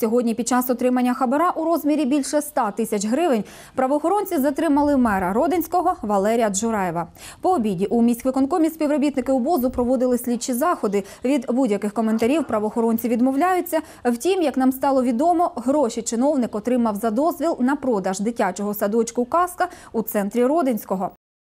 Сьогодні під час отримання хабара у розмірі більше 100 тисяч гривень правоохоронці затримали мера Родинського Валерія Джураєва. По обіді у міськвиконкомі співробітники УБОЗу проводили слідчі заходи. Від будь-яких коментарів правоохоронці відмовляються. Втім, як нам стало відомо, гроші чиновник отримав за дозвіл на продаж дитячого садочку Казка у центрі Родинського.